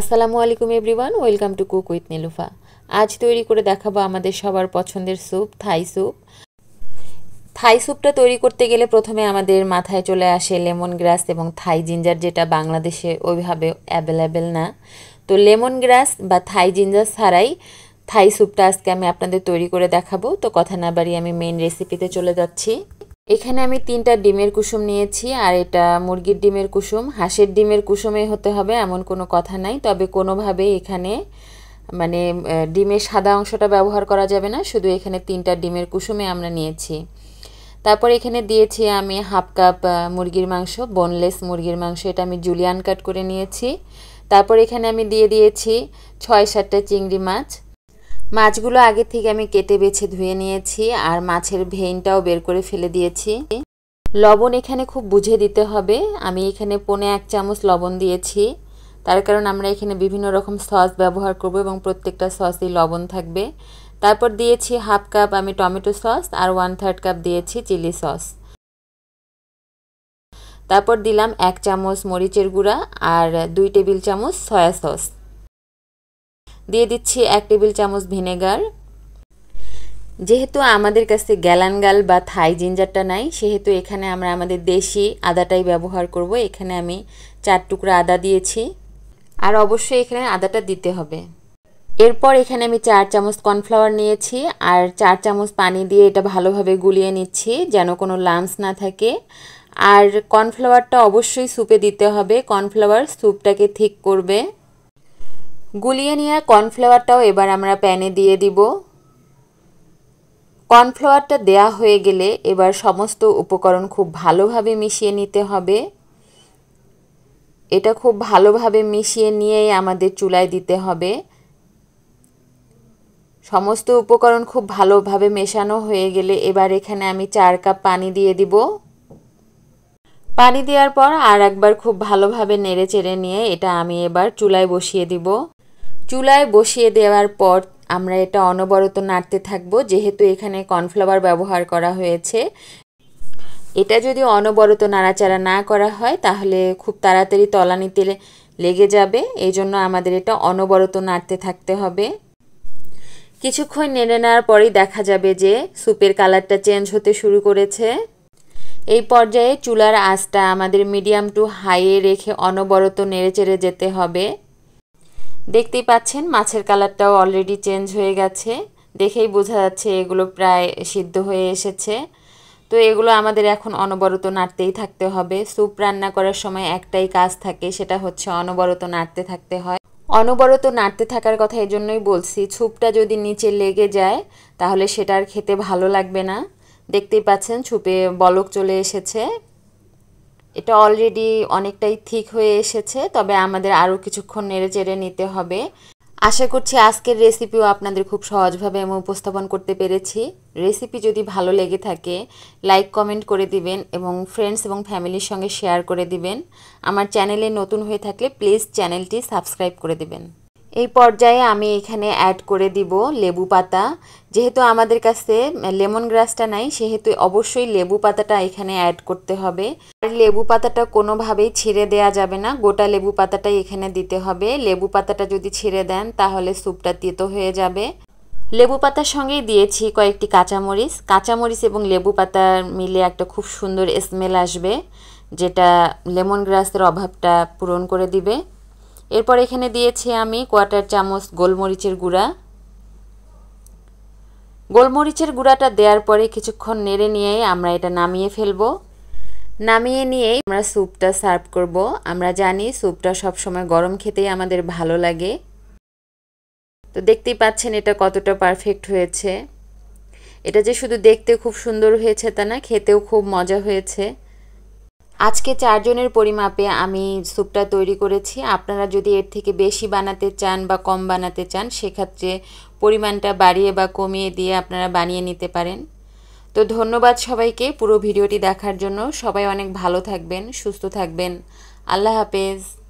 আসসালামু আলাইকুম everyone welcome to cook with Nilufa আজ তৈরি করে দেখাবো আমাদের সবার পছন্দের স্যুপ থাই স্যুপ থাই স্যুপটা তৈরি করতে গেলে প্রথমে আমাদের মাথায় চলে আসে লেমন গ্রাস এবং থাই জিঞ্জার যেটা বাংলাদেশে ওইভাবে অ্যাভেলেবেল না তো লেমন গ্রাস বা থাই জিঞ্জার ছাড়াই থাই স্যুপটা আজকে আমি আপনাদের তৈরি করে দেখাবো তো কথা না বাড়ি আমি মেন রেসিপিতে চলে যাচ্ছি এখানে আমি তিনটা ডিমের কুসুম নিয়েছি আর এটা মুরগির ডিমের কুসুম হাঁসের ডিমের কুসুমে হতে হবে এমন কোনো কথা নাই তবে কোনোভাবে এখানে মানে ডিমের সাদা অংশটা ব্যবহার করা যাবে না শুধু এখানে তিনটা ডিমের কুসুমে আমরা নিয়েছি তারপর এখানে দিয়েছি আমি হাফ কাপ মুরগির মাংস বোনলেস মুরগির মাংস এটা আমি জুলিয়ান কাট করে নিয়েছি তারপর এখানে আমি দিয়ে দিয়েছি ছয় সাতটা চিংড়ি মাছ মাছগুলো আগে থেকে আমি কেটে বেছে ধুয়ে নিয়েছি আর মাছের ভেইনটাও বের করে ফেলে দিয়েছি লবণ এখানে খুব বুঝে দিতে হবে আমি এখানে পোনে এক চামচ লবণ দিয়েছি তার কারণ আমরা এখানে বিভিন্ন রকম সস ব্যবহার করব এবং প্রত্যেকটা সসই লবণ থাকবে তারপর দিয়েছি হাফ কাপ আমি টমেটো সস আর ওয়ান থার্ড কাপ দিয়েছি চিলি সস তারপর দিলাম এক চামচ মরিচের গুঁড়া আর দুই টেবিল চামচ সয়া সস দিয়ে দিচ্ছি এক টেবিল চামচ ভিনেগার যেহেতু আমাদের কাছে গ্যালানগাল বা থাই জিঞ্জারটা নাই সেহেতু এখানে আমরা আমাদের দেশি আদাটাই ব্যবহার করব এখানে আমি চার টুকরা আদা দিয়েছি আর অবশ্যই এখানে আদাটা দিতে হবে এরপর এখানে আমি চার চামচ কর্নফ্লাওয়ার নিয়েছি আর চার চামচ পানি দিয়ে এটা ভালোভাবে গুলিয়ে নিচ্ছি যেন কোনো লামস না থাকে আর কর্নফ্লাওয়ারটা অবশ্যই স্যুপে দিতে হবে কর্নফ্লাওয়ার স্যুপটাকে ঠিক করবে গুলিয়ে নেওয়া কর্নফ্লাওয়ারটাও এবার আমরা প্যানে দিয়ে দিব কর্নফ্লাওয়ারটা দেয়া হয়ে গেলে এবার সমস্ত উপকরণ খুব ভালোভাবে মিশিয়ে নিতে হবে এটা খুব ভালোভাবে মিশিয়ে নিয়েই আমাদের চুলায় দিতে হবে সমস্ত উপকরণ খুব ভালোভাবে মেশানো হয়ে গেলে এবার এখানে আমি চার কাপ পানি দিয়ে দিব পানি দেওয়ার পর আর একবার খুব ভালোভাবে নেড়ে চেড়ে নিয়ে এটা আমি এবার চুলায় বসিয়ে দিব চুলায় বসিয়ে দেওয়ার পর আমরা এটা অনবরত নাড়তে থাকবো যেহেতু এখানে কর্নফ্লাওয়ার ব্যবহার করা হয়েছে এটা যদি অনবরত নাড়াচাড়া না করা হয় তাহলে খুব তাড়াতাড়ি তলানিতে লেগে যাবে এই জন্য আমাদের এটা অনবরত নাড়তে থাকতে হবে কিছুক্ষণ নেড়ে নেওয়ার পরেই দেখা যাবে যে স্যুপের কালারটা চেঞ্জ হতে শুরু করেছে এই পর্যায়ে চুলার আঁচটা আমাদের মিডিয়াম টু হাইয়ে রেখে অনবরত নেড়ে চেড়ে যেতে হবে দেখতেই পাচ্ছেন মাছের কালারটাও অলরেডি চেঞ্জ হয়ে গেছে দেখেই বোঝা যাচ্ছে এগুলো প্রায় সিদ্ধ হয়ে এসেছে তো এগুলো আমাদের এখন অনবরত নাড়তেই থাকতে হবে স্যুপ রান্না করার সময় একটাই কাজ থাকে সেটা হচ্ছে অনবরত নাড়তে থাকতে হয় অনবরত নাড়তে থাকার কথা এজন্যই বলছি ছুপটা যদি নিচে লেগে যায় তাহলে সেটা আর খেতে ভালো লাগবে না দেখতেই পাচ্ছেন ছুপে বলক চলে এসেছে এটা অলরেডি অনেকটাই ঠিক হয়ে এসেছে তবে আমাদের আরও কিছুক্ষণ নেড়ে চেড়ে নিতে হবে আশা করছি আজকের রেসিপিও আপনাদের খুব সহজভাবে আমি উপস্থাপন করতে পেরেছি রেসিপি যদি ভালো লেগে থাকে লাইক কমেন্ট করে দিবেন এবং ফ্রেন্ডস এবং ফ্যামিলির সঙ্গে শেয়ার করে দিবেন আমার চ্যানেলে নতুন হয়ে থাকলে প্লিজ চ্যানেলটি সাবস্ক্রাইব করে দিবেন এই পর্যায়ে আমি এখানে অ্যাড করে দিব লেবু পাতা যেহেতু আমাদের কাছে লেমন গ্রাসটা নাই সেহেতু অবশ্যই লেবু পাতাটা এখানে অ্যাড করতে হবে আর লেবু পাতাটা কোনোভাবেই ছিঁড়ে দেয়া যাবে না গোটা লেবু পাতাটাই এখানে দিতে হবে লেবু পাতাটা যদি ছিঁড়ে দেন তাহলে স্যুপটা তেতো হয়ে যাবে লেবু পাতার সঙ্গেই দিয়েছি কয়েকটি কাঁচামরিচ কাঁচামরিচ এবং লেবু পাতা মিলে একটা খুব সুন্দর স্মেল আসবে যেটা লেমন গ্রাসের অভাবটা পূরণ করে দিবে এরপর এখানে দিয়েছি আমি কোয়াটার চামচ গোলমরিচের গুঁড়া গোলমরিচের গুঁড়াটা দেওয়ার পরে কিছুক্ষণ নেড়ে নিয়েই আমরা এটা নামিয়ে ফেলব নামিয়ে নিয়েই আমরা স্যুপটা সার্ভ করব আমরা জানি স্যুপটা সবসময় গরম খেতেই আমাদের ভালো লাগে তো দেখতেই পাচ্ছেন এটা কতটা পারফেক্ট হয়েছে এটা যে শুধু দেখতে খুব সুন্দর হয়েছে তা না খেতেও খুব মজা হয়েছে আজকে চারজনের পরিমাপে আমি স্যুপটা তৈরি করেছি আপনারা যদি এর থেকে বেশি বানাতে চান বা কম বানাতে চান সেক্ষেত্রে পরিমাণটা বাড়িয়ে বা কমিয়ে দিয়ে আপনারা বানিয়ে নিতে পারেন তো ধন্যবাদ সবাইকে পুরো ভিডিওটি দেখার জন্য সবাই অনেক ভালো থাকবেন সুস্থ থাকবেন আল্লাহ হাফেজ